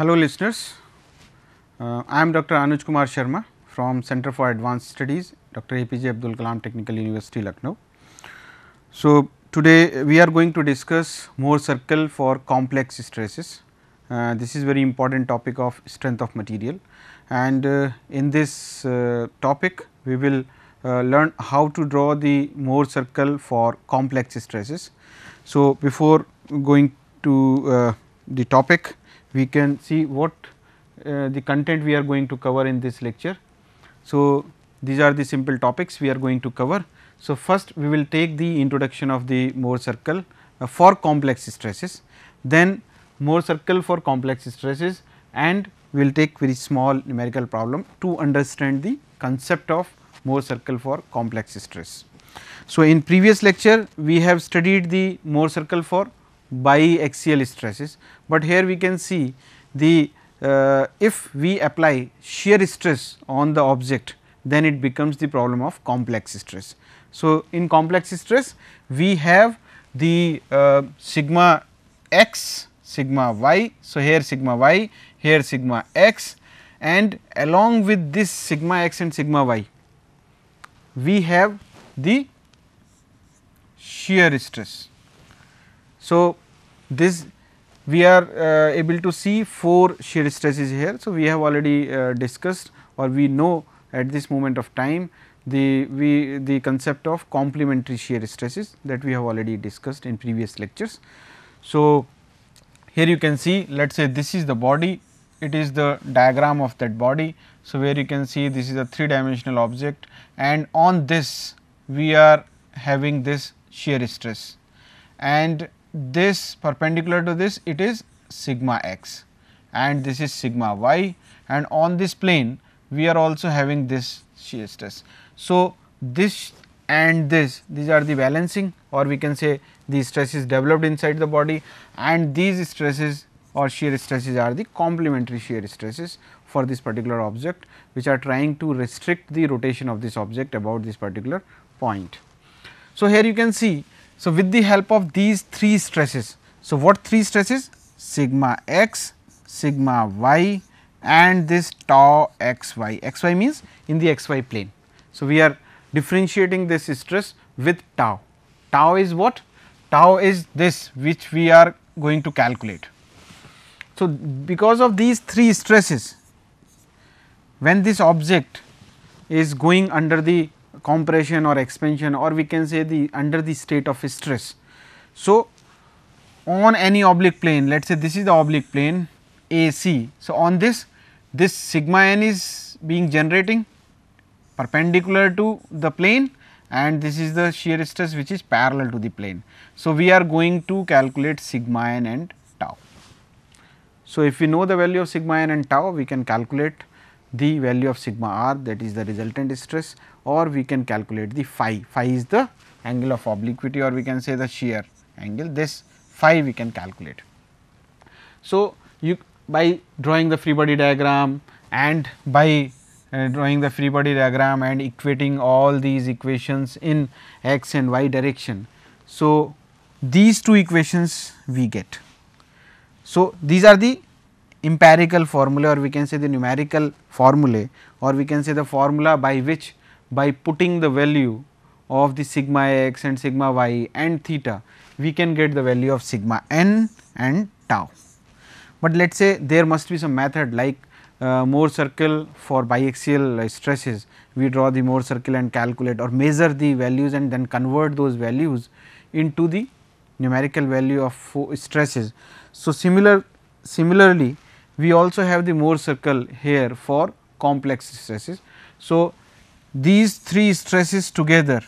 Hello listeners, uh, I am Dr. Anuj Kumar Sharma from Center for Advanced Studies, Dr. APJ Abdul Kalam Technical University, Lucknow. So, today we are going to discuss Mohr circle for complex stresses. Uh, this is very important topic of strength of material and uh, in this uh, topic we will uh, learn how to draw the Mohr circle for complex stresses. So, before going to uh, the topic we can see what uh, the content we are going to cover in this lecture. So, these are the simple topics we are going to cover. So, first we will take the introduction of the Mohr circle uh, for complex stresses, then Mohr circle for complex stresses and we will take very small numerical problem to understand the concept of Mohr circle for complex stress. So, in previous lecture we have studied the Mohr circle for biaxial stresses, but here we can see the uh, if we apply shear stress on the object then it becomes the problem of complex stress. So, in complex stress we have the uh, sigma x, sigma y. So, here sigma y, here sigma x and along with this sigma x and sigma y we have the shear stress. So, this we are uh, able to see 4 shear stresses here. So, we have already uh, discussed or we know at this moment of time the we the concept of complementary shear stresses that we have already discussed in previous lectures. So, here you can see let us say this is the body it is the diagram of that body. So, where you can see this is a 3 dimensional object and on this we are having this shear stress and this perpendicular to this it is sigma x and this is sigma y and on this plane we are also having this shear stress. So, this and this these are the balancing or we can say the stresses developed inside the body and these stresses or shear stresses are the complementary shear stresses for this particular object which are trying to restrict the rotation of this object about this particular point. So, here you can see so, with the help of these three stresses, so what three stresses? Sigma x, sigma y and this tau x y, x y means in the x y plane. So, we are differentiating this stress with tau. Tau is what? Tau is this which we are going to calculate. So, because of these three stresses, when this object is going under the compression or expansion or we can say the under the state of stress. So, on any oblique plane let us say this is the oblique plane AC. So, on this this sigma n is being generating perpendicular to the plane and this is the shear stress which is parallel to the plane. So, we are going to calculate sigma n and tau. So, if we know the value of sigma n and tau we can calculate the value of sigma r that is the resultant stress or we can calculate the phi, phi is the angle of obliquity or we can say the shear angle this phi we can calculate. So, you by drawing the free body diagram and by uh, drawing the free body diagram and equating all these equations in x and y direction. So, these two equations we get. So, these are the empirical formula or we can say the numerical formulae or we can say the formula by which by putting the value of the sigma x and sigma y and theta, we can get the value of sigma n and tau. But let us say there must be some method like uh, Mohr circle for biaxial uh, stresses, we draw the Mohr circle and calculate or measure the values and then convert those values into the numerical value of stresses. So, similar similarly, we also have the Mohr circle here for complex stresses. So, these three stresses together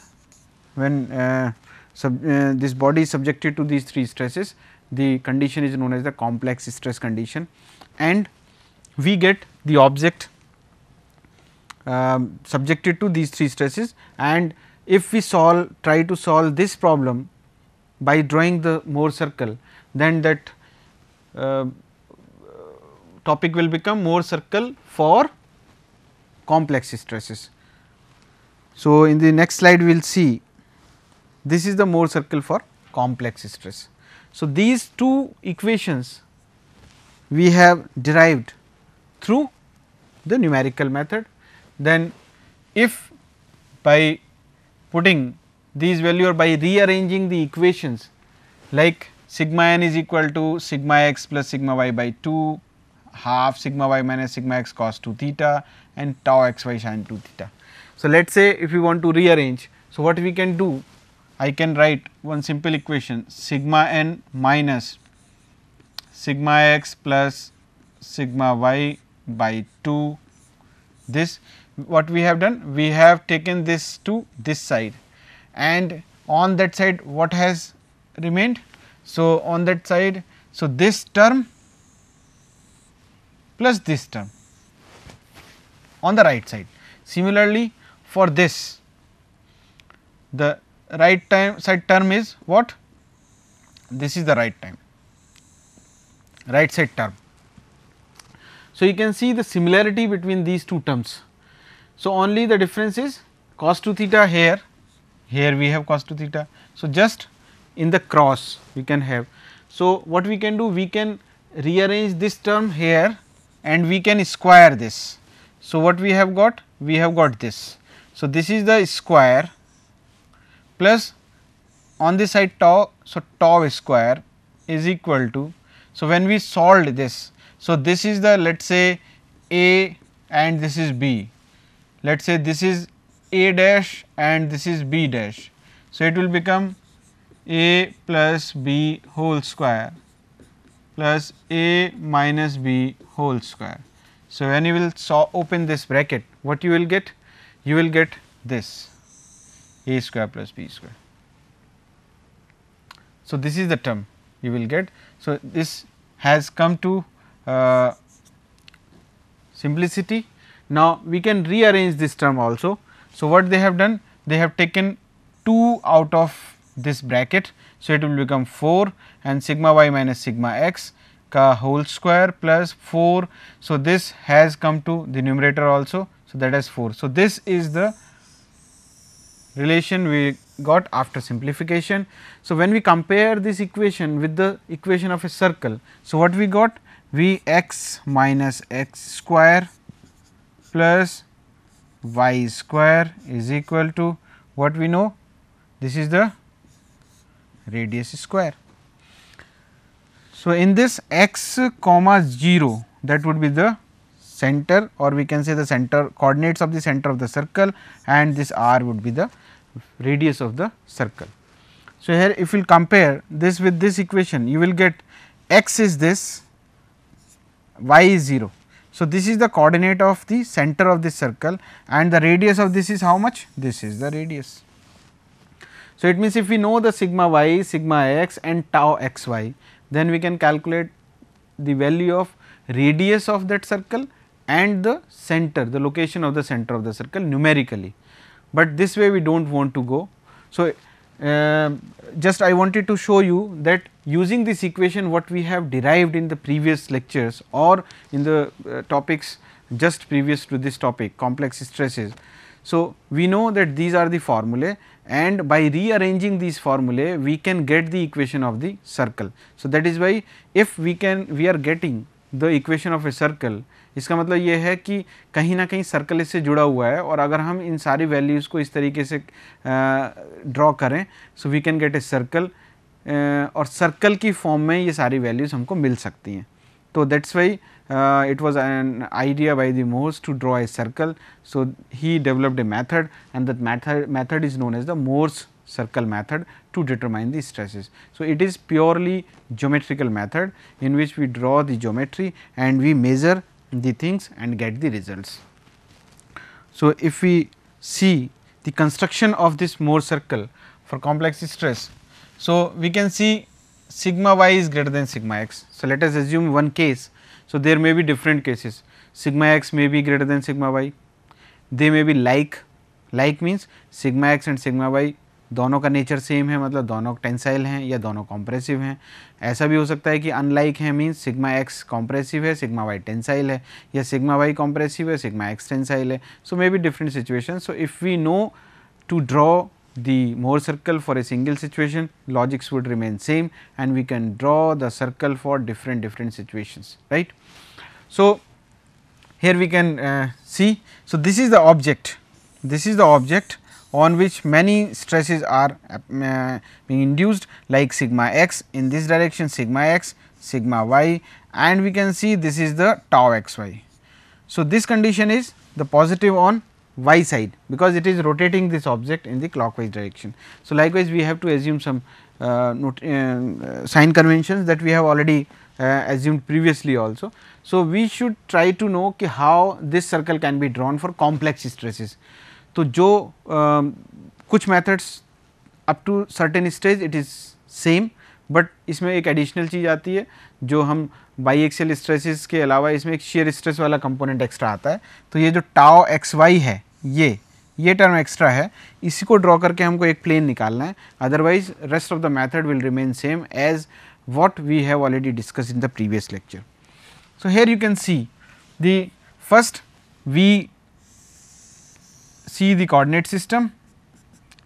when uh, sub, uh, this body is subjected to these three stresses the condition is known as the complex stress condition and we get the object um, subjected to these three stresses and if we solve try to solve this problem by drawing the Mohr circle then that um, topic will become Mohr circle for complex stresses. So, in the next slide we will see this is the Mohr circle for complex stress. So, these two equations we have derived through the numerical method. Then if by putting these value or by rearranging the equations like sigma n is equal to sigma x plus sigma y by 2 half sigma y minus sigma x cos 2 theta and tau x y sin 2 theta. So, let us say if we want to rearrange, so what we can do? I can write one simple equation sigma n minus sigma x plus sigma y by 2 this what we have done we have taken this to this side and on that side what has remained so on that side so this term plus this term on the right side similarly for this. The right time side term is what? This is the right time, right side term. So, you can see the similarity between these two terms. So, only the difference is cos 2 theta here, here we have cos 2 theta. So, just in the cross we can have. So, what we can do? We can rearrange this term here and we can square this. So, what we have got? We have got this. So, this is the square plus on this side tau. So, tau square is equal to. So, when we solved this, so this is the let us say A and this is B. Let us say this is A dash and this is B dash. So, it will become A plus B whole square plus A minus B whole square. So, when you will open this bracket, what you will get? you will get this a square plus b square. So, this is the term you will get. So, this has come to uh, simplicity. Now, we can rearrange this term also. So, what they have done? They have taken 2 out of this bracket. So, it will become 4 and sigma y minus sigma x ka whole square plus 4. So, this has come to the numerator also. So, that is 4. So, this is the relation we got after simplification. So, when we compare this equation with the equation of a circle. So, what we got? V x minus x square plus y square is equal to what we know? This is the radius square. So, in this x comma 0 that would be the center or we can say the center coordinates of the center of the circle and this r would be the radius of the circle. So, here if we will compare this with this equation you will get x is this y is 0. So, this is the coordinate of the center of this circle and the radius of this is how much? This is the radius. So, it means if we know the sigma y, sigma x and tau x y then we can calculate the value of radius of that circle and the center, the location of the center of the circle numerically, but this way we do not want to go. So, uh, just I wanted to show you that using this equation what we have derived in the previous lectures or in the uh, topics just previous to this topic complex stresses. So, we know that these are the formulae and by rearranging these formulae we can get the equation of the circle. So, that is why if we can we are getting the equation of a circle इसका मतलब ये है कि कहीं ना कहीं circle इससे जुड़ा हुआ है और अगर हम इन सारी वैल्यूज़ को इस तरीके से ड्रॉ करें so we can get a circle और सर्कल की फॉर्म में ये सारी वैल्यूज़ हमको मिल सकती हैं तो that's why it was an idea by the Mohr's to draw a circle so he developed a method and that method method is known as the Mohr's circle method to determine the stresses so it is purely geometrical method in which we draw the geometry and we measure the things and get the results. So, if we see the construction of this Mohr circle for complex stress. So, we can see sigma y is greater than sigma x. So, let us assume one case. So, there may be different cases sigma x may be greater than sigma y, they may be like, like means sigma x and sigma y दोनों का nature same है मतलब दोनों tensile हैं या दोनों compressive हैं ऐसा भी हो सकता है कि अनलाइक है मीन्स सिग्मा एक्स कॉम्प्रेसिव है सिग्मा वाई टेंसाइल है या सिग्मा वाई कॉम्प्रेसिव है सिग्मा एक्स टेंसाइल है so may be different situation so if we know to draw the Mohr circle for a single situation logics would remain same and we can draw the circle for different different situations right. So, here we can uh, see so this is the object this is the object on which many stresses are uh, being induced like sigma x in this direction sigma x, sigma y and we can see this is the tau x y. So, this condition is the positive on y side because it is rotating this object in the clockwise direction. So, likewise we have to assume some uh, uh, sign conventions that we have already uh, assumed previously also. So, we should try to know how this circle can be drawn for complex stresses. तो जो कुछ methods up to certain stage it is same but इसमें एक additional चीज़ आती है जो हम by biaxial stresses के अलावा इसमें एक शेयर स्ट्रेस वाला कंपोनेंट एक्स्ट्रा आता है तो ये जो टाओ एक्स वाई है ये ये टर्म एक्स्ट्रा है इसी को ड्रॉ करके हमको एक प्लेन निकालना है otherwise rest of the method will remain same as what we have already discuss in the previous lecture so here you can see the first we see the coordinate system.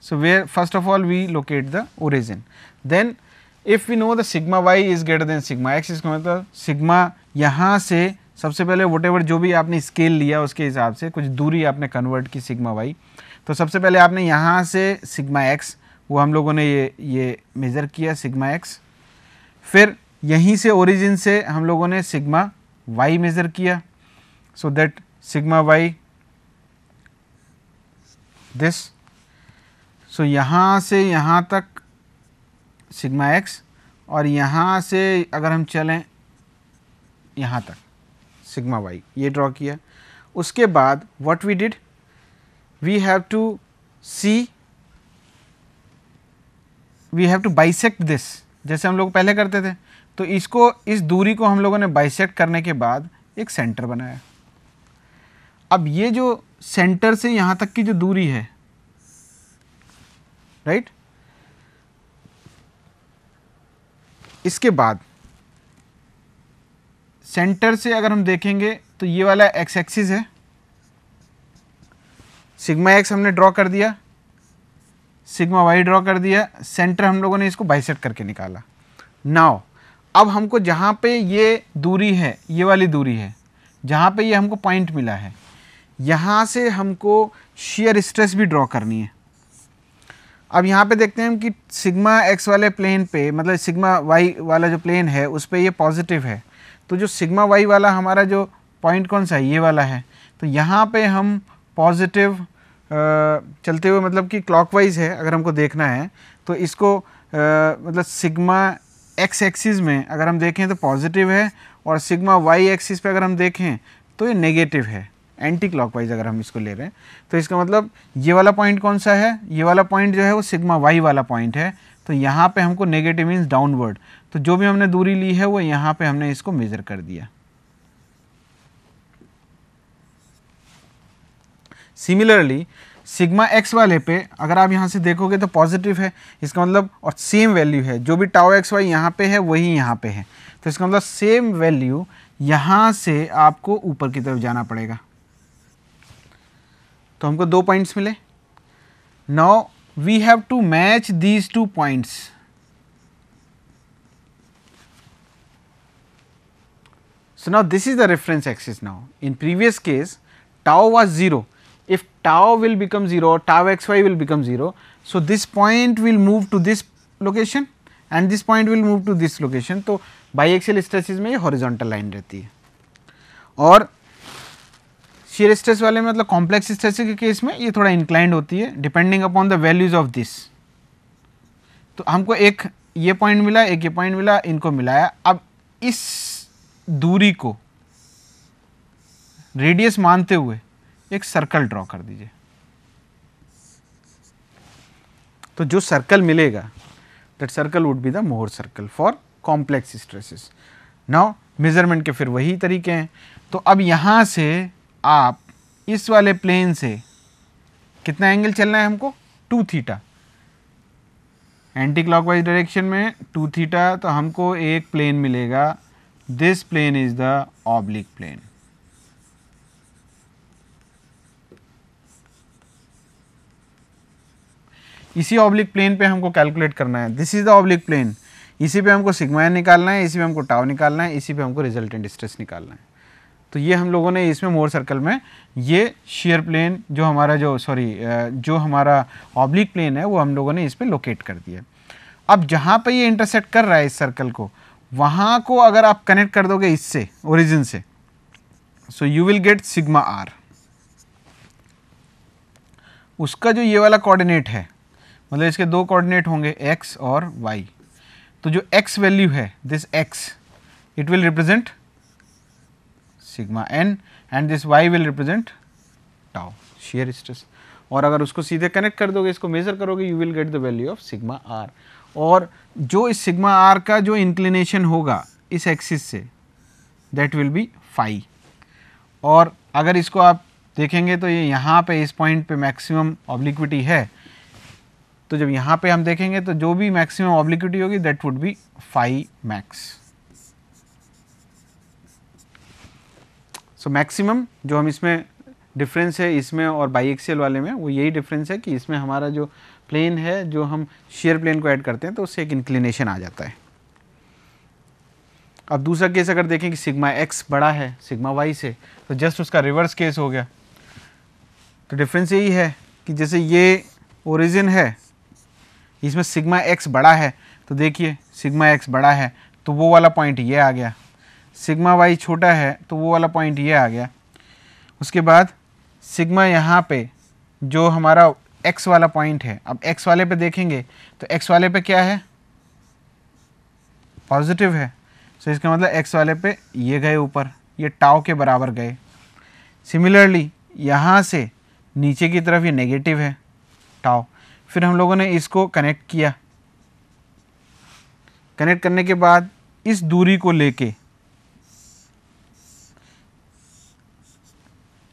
So, where first of all we locate the origin. Then if we know the sigma y is greater than sigma x इसका मतलब sigma यहाँ से सबसे पहले whatever जो भी आपने scale लिया उसके हिसाब से कुछ दूरी आपने कन्वर्ट की सिग्मा वाई तो सबसे पहले आपने यहाँ से सिग्मा एक्स वो हम लोगों ने ये ये मेज़र किया सिग्मा एक्स फिर यहीं से ओरिजिन से हम लोगों ने सिग्मा वाई मेज़र किया so that sigma y this so यहाँ से यहाँ तक सिग्मा एक्स और यहाँ से अगर हम चलें यहाँ तक सिग्मा वाई ये ड्रॉ किया उसके बाद what we did we have to see we have to bisect this जैसे हम लोग पहले करते थे तो इसको इस दूरी को हम लोगों ने बाइसेक्ट करने के बाद एक सेंटर बनाया अब ये जो सेंटर से यहाँ तक की जो दूरी है राइट इसके बाद सेंटर से अगर हम देखेंगे तो ये वाला एक्स एक्सिस है सिग्मा एक्स हमने ड्रॉ कर दिया सिग्मा वाई ड्रॉ कर दिया सेंटर हम लोगों ने इसको बाइसेट करके निकाला नाव अब हमको जहां पे ये दूरी है ये वाली दूरी है जहाँ पे ये हमको पॉइंट मिला है यहाँ से हमको शेयर स्ट्रेस भी ड्रॉ करनी है अब यहाँ पे देखते हैं हम कि सिग्मा एक्स वाले प्लेन पे मतलब सिग्मा वाई वाला जो प्लेन है उस पर ये पॉजिटिव है तो जो सिग्मा वाई वाला हमारा जो पॉइंट कौन सा है ये वाला है तो यहाँ पे हम पॉजिटिव चलते हुए मतलब कि क्लॉकवाइज है अगर हमको देखना है तो इसको आ, मतलब सिग्मा एक्स एक्सिस में अगर हम देखें तो पॉजिटिव है और सिग्मा वाई एक्सिस पे अगर हम देखें तो ये नेगेटिव है एंटी क्लॉकवाइज अगर हम इसको ले रहे हैं तो इसका मतलब ये वाला पॉइंट कौन सा है ये वाला पॉइंट जो है वो सिग्मा वाई वाला पॉइंट है तो यहाँ पे हमको नेगेटिव मीन्स डाउनवर्ड तो जो भी हमने दूरी ली है वो यहाँ पे हमने इसको मेज़र कर दिया सिमिलरली सिग्मा एक्स वाले पे अगर आप यहाँ से देखोगे तो पॉजिटिव है इसका मतलब और सेम वैल्यू है जो भी टाओ एक्स वाई यहाँ पे है वही यहाँ पे है तो इसका मतलब सेम वैल्यू यहाँ से आपको ऊपर की तरफ जाना पड़ेगा तो हमको दो पॉइंट्स मिले now we have to match these two points So now this is the reference axis now. In previous case, tau was 0. If tau will become 0, tau xy will become 0. So this point will move to this location and this point will move to this location. तो biaxial stresses में ये horizontal line रहती है और shear stress वाले में मतलब complex stress के केस में ये थोड़ा इंक्लाइंड होती है depending upon the values of this तो हमको एक ये पॉइंट मिला एक ये पॉइंट मिला इनको मिलाया अब इस दूरी को रेडियस मानते हुए एक सर्कल ड्रॉ कर दीजिए तो जो सर्कल मिलेगा that circle would be the Mohr circle for complex stresses now measurement के फिर वही तरीके हैं तो अब यहां से आप इस वाले प्लेन से कितना एंगल चलना है हमको two theta anti clockwise direction में टू थीटा तो हमको एक प्लेन मिलेगा this plane is the oblique plane इसी ऑब्लिक प्लेन पे हमको कैलकुलेट करना है this is the oblique plane इसी पे हमको सिग्मा निकालना है इसी पे हमको टाव निकालना है इसी पे हमको रिजल्टेंट स्ट्रेस निकालना है तो ये हम लोगों ने इसमें मोर सर्कल में ये शेयर प्लेन जो हमारा जो सॉरी जो हमारा ऑब्लिक प्लेन है वो हम लोगों ने इस पर लोकेट कर दिया अब जहाँ पर ये इंटरसेक्ट कर रहा है इस सर्कल को वहाँ को अगर आप कनेक्ट कर दोगे इससे ओरिजिन से so you will get sigma r उसका जो ये वाला कोऑर्डिनेट है मतलब इसके दो कोऑर्डिनेट होंगे एक्स और वाई तो जो एक्स वैल्यू है this x it will represent sigma n and this y will represent tau shear stress और अगर उसको सीधे कनेक्ट कर दोगे इसको मेजर करोगे you will get the value of sigma r और जो इस सिग्मा आर का जो इंक्लिनेशन होगा इस axis say that will be phi और अगर इसको आप देखेंगे तो ये यह यहाँ पे इस पॉइंट पे मैक्सिमम ऑब्लिक्विटी है तो जब यहाँ पे हम देखेंगे तो जो भी मैक्सिमम ऑब्लिक्विटी होगी that would be phi max so maximum जो हम इसमें डिफरेंस है इसमें और बाईएक्सियल वाले में वो यही डिफरेंस है कि इसमें हमारा जो प्लेन है जो हम शेयर प्लेन को ऐड करते हैं तो उससे एक इंक्लिनेशन आ जाता है अब दूसरा केस अगर देखें कि सिग्मा एक्स बड़ा है सिग्मा वाई से तो जस्ट उसका रिवर्स केस हो गया तो डिफरेंस यही है कि जैसे ये ओरिजिन है इसमें सिग्मा एक्स बड़ा है तो देखिए सिग्मा एक्स बड़ा है तो वो वाला पॉइंट ये आ गया सिग्मा वाई छोटा है तो वो वाला पॉइंट ये आ गया उसके बाद सिग्मा यहाँ पे जो हमारा एक्स वाला पॉइंट है अब एक्स वाले पे देखेंगे तो एक्स वाले पे क्या है पॉजिटिव है सो इसका मतलब एक्स वाले पे ये गए ऊपर ये टाव के बराबर गए सिमिलरली यहाँ से नीचे की तरफ ये नेगेटिव है टाव फिर हम लोगों ने इसको कनेक्ट किया कनेक्ट करने के बाद इस दूरी को लेके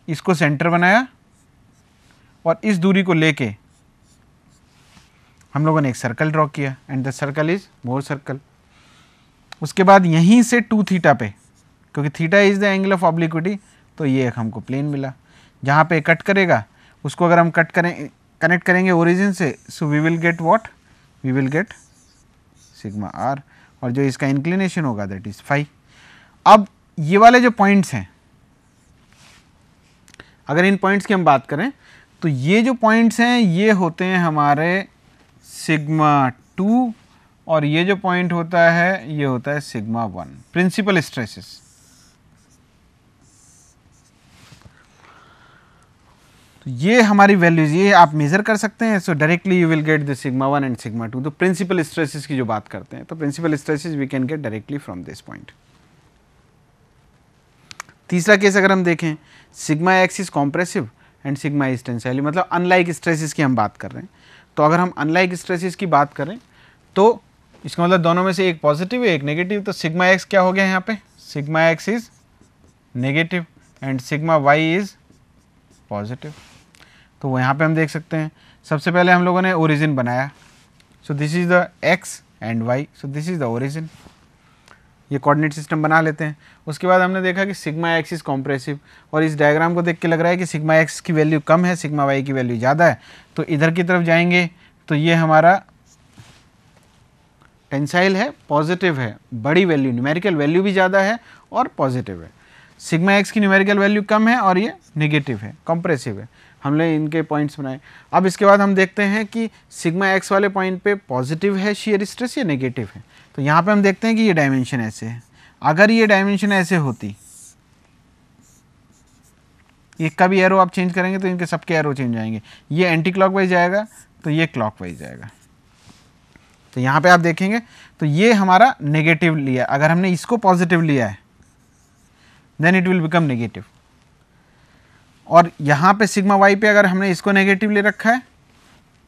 इसको सेंटर बनाया और इस दूरी को लेके हम लोगों ने एक सर्कल ड्रॉ किया and the circle is Mohr circle उसके बाद यहीं से टू थीटा पे क्योंकि theta is the angle of obliquity तो ये एक हमको प्लेन मिला जहाँ पे कट करेगा उसको अगर हम कट करें कनेक्ट करेंगे ओरिजिन से so we will get what we will get sigma r और जो इसका इंक्लिनेशन होगा दैट इज़ फाइव अब ये वाले जो पॉइंट्स हैं अगर इन पॉइंट्स की हम बात करें तो ये जो पॉइंट्स हैं ये होते हैं हमारे सिग्मा टू और ये जो पॉइंट होता है ये होता है सिग्मा वन प्रिंसिपल स्ट्रेसेस तो ये हमारी वैल्यूज ये आप मेज़र कर सकते हैं so directly you will get the sigma one and sigma two तो प्रिंसिपल स्ट्रेसेस की जो बात करते हैं तो principal stresses we can get directly from this point तीसरा केस अगर हम देखें sigma x is compressive and sigma is tensile मतलब अनलाइक स्ट्रेसिस की हम बात कर रहे हैं तो अगर हम अनलाइक स्ट्रेसिस की बात करें तो इसका मतलब दोनों में से एक पॉजिटिव है एक नेगेटिव तो सिग्मा एक्स क्या हो गया यहाँ पे sigma x is negative and sigma y is positive तो यहाँ पे हम देख सकते हैं सबसे पहले हम लोगों ने ओरिजिन बनाया so this is the x and y so this is the origin ये कोऑर्डिनेट सिस्टम बना लेते हैं उसके बाद हमने देखा कि सिग्मा एक्स इज़ कॉम्प्रेसिव और इस डायग्राम को देख के लग रहा है कि सिग्मा एक्स की वैल्यू कम है सिग्मा वाई की वैल्यू ज़्यादा है तो इधर की तरफ जाएंगे तो ये हमारा टेंसाइल है पॉजिटिव है बड़ी वैल्यू न्यूमेरिकल वैल्यू भी ज़्यादा है और पॉजिटिव है सिग्मा एक्स की न्यूमेरिकल वैल्यू कम है और ये नेगेटिव है कॉम्प्रेसिव है हमने इनके पॉइंट्स बनाए अब इसके बाद हम देखते हैं कि सिग्मा एक्स वाले पॉइंट पे पॉजिटिव है शेयर स्ट्रेस या नेगेटिव है तो यहाँ पे हम देखते हैं कि ये डायमेंशन ऐसे है अगर ये डायमेंशन ऐसे होती एक का भी एरो आप चेंज करेंगे तो इनके सबके एरो चेंज आएंगे ये एंटी वाइज जाएगा तो ये वाइज जाएगा तो यहाँ पे आप देखेंगे तो ये हमारा नेगेटिव लिया अगर हमने इसको पॉजिटिव लिया है then it will become negative और यहाँ पे सिग्मा वाई पे अगर हमने इसको नेगेटिव ले रखा है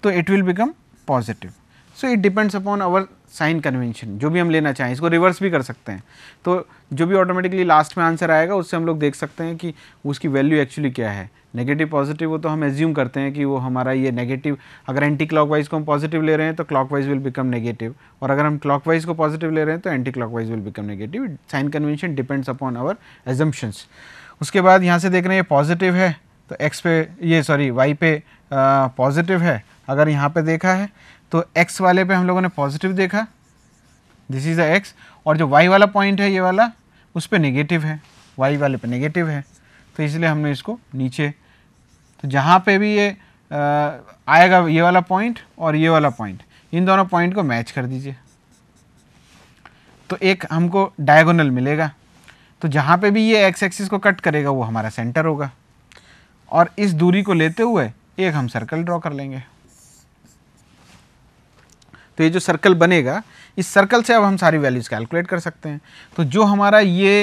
तो it will become positive so it depends upon our sign convention जो भी हम लेना चाहें इसको रिवर्स भी कर सकते हैं तो जो भी ऑटोमेटिकली लास्ट में आंसर आएगा उससे हम लोग देख सकते हैं कि उसकी वैल्यू एक्चुअली क्या है नेगेटिव पॉजिटिव वो तो हम एज्यूम करते हैं कि वो हमारा ये नेगेटिव अगर एंटी क्लॉकवाइज को हम पॉजिटिव ले रहे हैं तो क्लॉकवाइज विल बिकम नेगेटिव और अगर हम क्लॉकवाइज को पॉजिटिव ले रहे हैं तो anti clockwise will become negative sign convention depends upon our assumptions उसके बाद यहाँ से देख रहे हैं पॉजिटिव है तो एक्स पे ये सॉरी वाई पे पॉजिटिव है अगर यहाँ पे देखा है तो x वाले पे हम लोगों ने पॉजिटिव देखा दिस इज़ अ x और जो y वाला पॉइंट है ये वाला उस पर नेगेटिव है y वाले पे नेगेटिव है तो इसलिए हमने इसको नीचे तो जहाँ पे भी ये आ, आएगा ये वाला पॉइंट और ये वाला पॉइंट इन दोनों पॉइंट को मैच कर दीजिए तो एक हमको डायगोनल मिलेगा तो जहाँ पे भी ये एक्स एक्सिस को कट करेगा वो हमारा सेंटर होगा और इस दूरी को लेते हुए एक हम सर्कल ड्रॉ कर लेंगे तो ये जो सर्कल बनेगा इस सर्कल से अब हम सारी वैल्यूज़ कैलकुलेट कर सकते हैं तो जो हमारा ये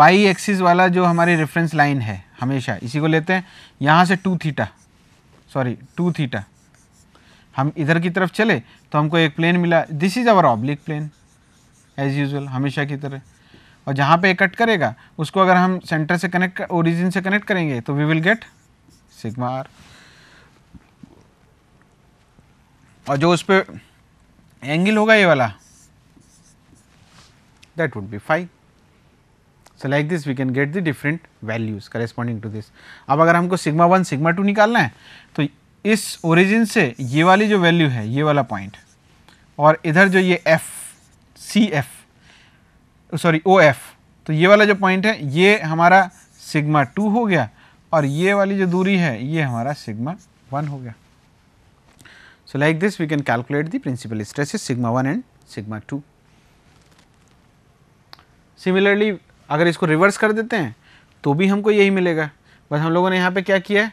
वाई एक्सिस वाला जो हमारी रेफरेंस लाइन है हमेशा इसी को लेते हैं यहाँ से two theta sorry two theta हम इधर की तरफ चले तो हमको एक प्लेन मिला this is our oblique plane as usual हमेशा की तरह और जहाँ पे कट करेगा उसको अगर हम सेंटर से कनेक्ट ओरिजिन से कनेक्ट करेंगे तो we will get sigma r और जो उस पर एंगल होगा ये वाला that would be phi so like this we can get the different values corresponding to this अब अगर हमको सिग्मा वन सिग्मा टू निकालना है तो इस ओरिजिन से ये वाली जो वैल्यू है ये वाला पॉइंट और इधर जो ये F C F sorry O F तो ये वाला जो पॉइंट है ये हमारा सिग्मा टू हो गया और ये वाली जो दूरी है ये हमारा सिग्मा वन हो गया So, like this we can calculate the principal stresses sigma 1 and sigma 2. Similarly अगर इसको रिवर्स कर देते हैं तो भी हमको यही मिलेगा बस हम लोगों ने यहाँ पे क्या किया है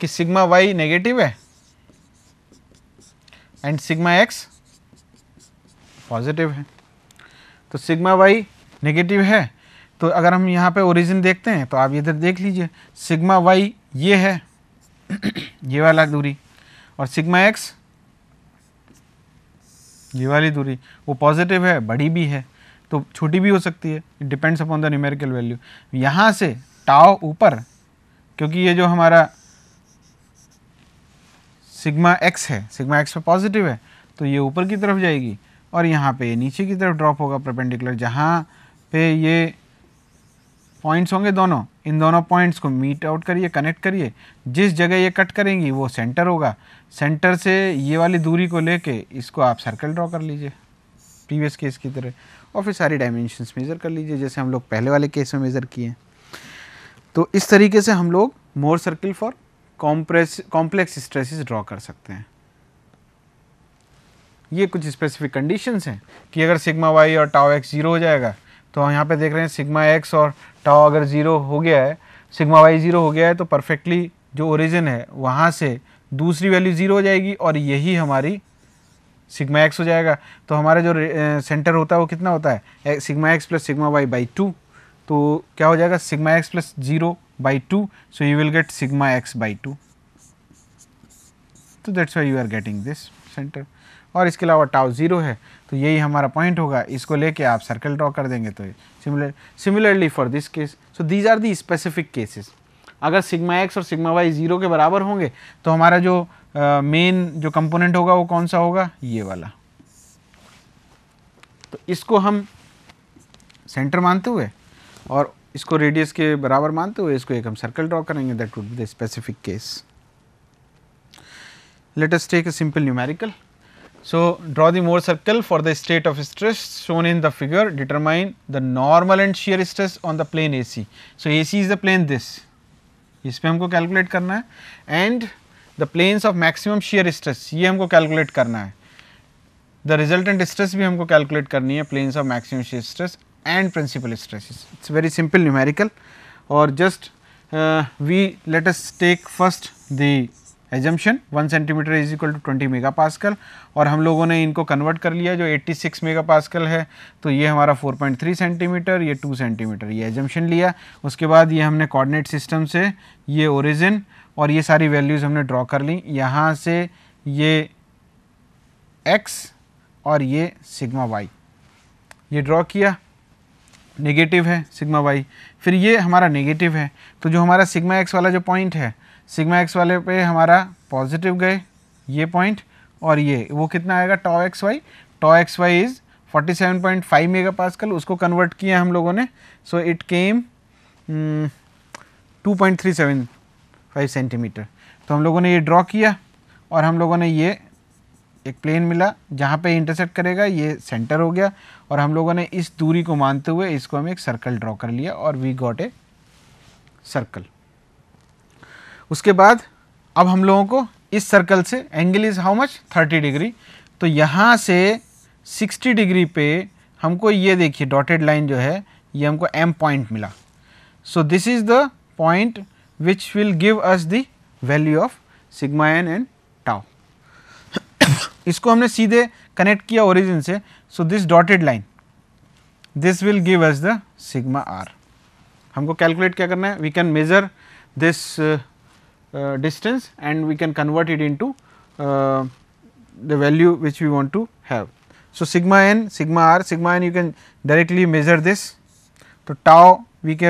कि सिग्मा वाई नेगेटिव है एंड सिग्मा एक्स पॉजिटिव है तो सिग्मा वाई नेगेटिव है तो अगर हम यहाँ पे ओरिजिन देखते हैं तो आप इधर देख लीजिए सिग्मा वाई ये है ये वाला दूरी और सिग्मा एक्स ये वाली दूरी वो पॉजिटिव है बड़ी भी है तो छोटी भी हो सकती है it depends upon the numerical value यहाँ से टाओ ऊपर क्योंकि ये जो हमारा सिग्मा एक्स है सिग्मा एक्स पे पॉजिटिव है तो ये ऊपर की तरफ जाएगी और यहाँ पे नीचे की तरफ ड्रॉप होगा परपेंडिकुलर जहाँ पे ये पॉइंट्स होंगे दोनों इन दोनों पॉइंट्स को मीट आउट करिए कनेक्ट करिए जिस जगह ये कट करेंगी वो सेंटर होगा सेंटर से ये वाली दूरी को लेके इसको आप सर्कल ड्रॉ कर लीजिए प्रीवियस केस की तरह और फिर सारी डायमेंशंस मेज़र कर लीजिए जैसे हम लोग पहले वाले केस में मेज़र किए तो इस तरीके से हम लोग Mohr circle for compress complex stresses draw कर सकते हैं ये कुछ स्पेसिफिक कंडीशंस हैं कि अगर सिग्मा वाई और टाओ एक्स जीरो हो जाएगा तो यहाँ पे देख रहे हैं सिग्मा एक्स और टाओ अगर ज़ीरो हो गया है सिग्मा वाई ज़ीरो हो गया है तो परफेक्टली जो ओरिजिन है वहाँ से दूसरी वैल्यू ज़ीरो हो जाएगी और यही हमारी सिग्मा एक्स हो जाएगा तो हमारा जो सेंटर होता है वो कितना होता है sigma x plus sigma y by two तो क्या हो जाएगा sigma x plus zero by two so you will get sigma x by two तो that's why you are getting this centre और इसके अलावा टाव ज़ीरो है तो यही हमारा पॉइंट होगा इसको लेके आप सर्कल ड्रॉ कर देंगे तो similar similarly for this case so these are the specific cases अगर सिग्मा एक्स और सिग्मा वाई ज़ीरो के बराबर होंगे तो हमारा जो मेन uh, जो कंपोनेंट होगा वो कौन सा होगा ये वाला तो इसको हम सेंटर मानते हुए और इसको रेडियस के बराबर मानते हुए इसको एक हम सर्कल ड्रॉ करेंगे that would be the specific case let us take a simple numerical So, draw the Mohr circle for the state of stress shown in the figure determine the normal and shear stress on the plane AC. So, AC is the plane this is pe humko calculate karna hai and the planes of maximum shear stress ye humko calculate karna hai. The resultant stress bhi humko calculate karni hai planes of maximum shear stress and principal stresses. It is very simple numerical or just uh, we let us take first the assumption 1 centimetre is equal to 20 megapascal और हम लोगों ने इनको convert कर लिया जो 86 megapascal है तो ये हमारा 4.3 सेंटीमीटर ये 2 सेंटीमीटर ये एजम्पन लिया उसके बाद ये हमने कोऑर्डिनेट सिस्टम से ये ओरिजिन और ये सारी वैल्यूज़ हमने ड्रॉ कर ली यहाँ से ये एक्स और ये सिग्मा वाई ये ड्रॉ किया नेगेटिव है सिग्मा वाई फिर ये हमारा नेगेटिव है तो जो हमारा सिग्मा एक्स वाला जो पॉइंट है सिग्मा एक्स वाले पे हमारा पॉजिटिव गए ये पॉइंट और ये वो कितना आएगा tau x y tau x y is 47.5 megapascal उसको कन्वर्ट किया हम लोगों ने सो इट केम 2.375 सेंटीमीटर तो हम लोगों ने ये ड्रॉ किया और हम लोगों ने ये एक प्लेन मिला जहाँ पे इंटरसेक्ट करेगा ये सेंटर हो गया और हम लोगों ने इस दूरी को मानते हुए इसको हम एक सर्कल ड्रॉ कर लिया और वी गॉट ए सर्कल उसके बाद अब हम लोगों को इस सर्कल से angle is how much 30 degree तो यहाँ से 60 डिग्री पे हमको ये देखिए डॉटेड लाइन जो है ये हमको एम पॉइंट मिला so this is the point which will give us the value of sigma n and tau इसको हमने सीधे कनेक्ट किया ओरिजिन से so this dotted line this will give us the sigma r हमको calculate क्या करना है we can measure this Uh, distance and we can convert it into uh, the value which we want to have. So, sigma n, sigma r, sigma n you can directly measure this. तो tau वी के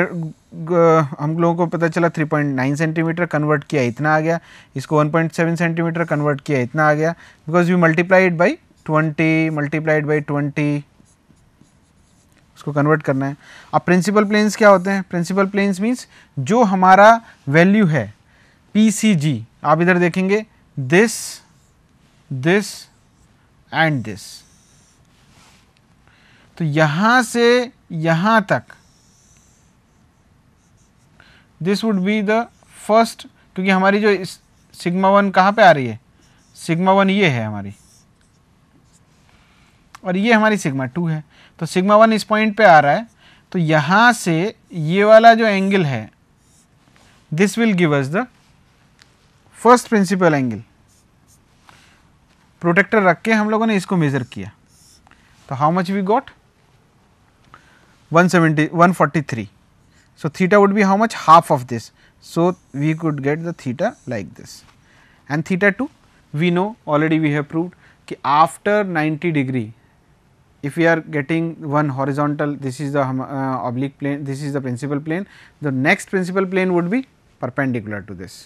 हम लोगों को पता चला 3.9 centimetre convert किया इतना आ गया इसको 1.7 सेंटीमीटर कन्वर्ट किया इतना आ गया because we multiplied by 20 multiplied by 20 इसको कन्वर्ट करना है अब प्रिंसिपल प्लेन्स क्या होते हैं प्रिंसिपल प्लेन्स मीन्स जो हमारा वैल्यू है जी आप इधर देखेंगे दिस दिस एंड दिस तो यहां से यहां तक this would be the first क्योंकि हमारी जो सिग्मा वन कहां पे आ रही है सिग्मा वन ये है हमारी और ये हमारी सिग्मा टू है तो सिग्मा वन इस पॉइंट पे आ रहा है तो यहां से ये वाला जो एंगल है this will give us the First principal angle. Protector रख के हम लोगों ने इसको मेजर किया तो how much we 170 143 so theta would be how much half of this so we could get the theta like this and theta 2 we know already we have proved ki after 90 degree if we are getting one horizontal this is the uh, oblique plane this is the principal plane the next principal plane would be perpendicular to this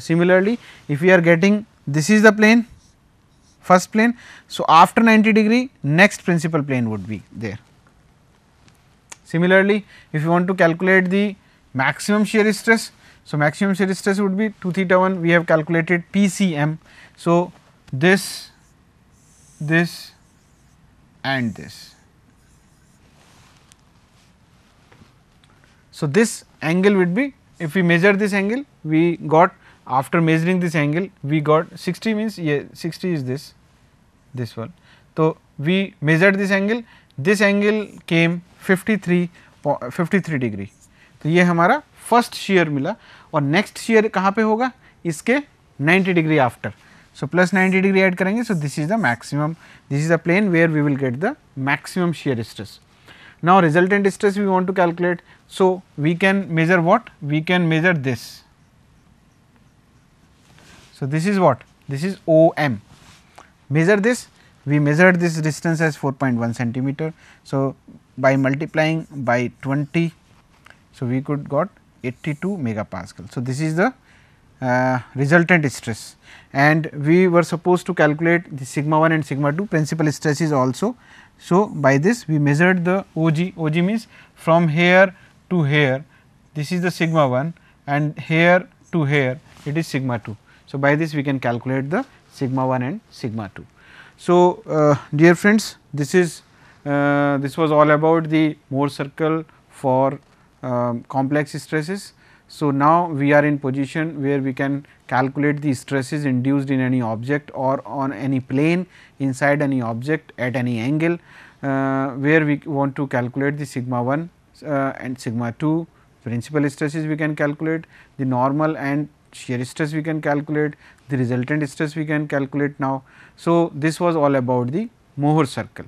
similarly, if we are getting this is the plane first plane. So, after 90 degree next principal plane would be there. Similarly, if you want to calculate the maximum shear stress, so maximum shear stress would be 2 theta 1 we have calculated PCM. So, this, this and this. So, this angle would be if we measure this angle we got after measuring this angle we got 60 means yeah 60 is this this one. So, we measured this angle this angle came 53 53 degree तो ye hamara first shear mila aur next shear kahan pe hoga iske 90 degree after so plus 90 degree add karenge so this is the maximum this is the plane where we will get the maximum shear stress now resultant stress we want to calculate so we can measure what we can measure this So, this is what? This is OM. Measure this, we measured this distance as 4.1 centimeter. So, by multiplying by 20, so we could got 82 megapascal. So, this is the uh, resultant stress and we were supposed to calculate the sigma 1 and sigma 2 principal stresses also. So, by this we measured the OG, OG means from here to here this is the sigma 1 and here to here it is sigma 2. So, by this we can calculate the sigma 1 and sigma 2. So, uh, dear friends this is uh, this was all about the Mohr circle for um, complex stresses. So, now we are in position where we can calculate the stresses induced in any object or on any plane inside any object at any angle uh, where we want to calculate the sigma 1 uh, and sigma 2 principal stresses we can calculate the normal and shear stress we can calculate, the resultant stress we can calculate now. So, this was all about the Mohr circle.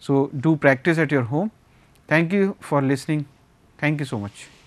So, do practice at your home. Thank you for listening. Thank you so much.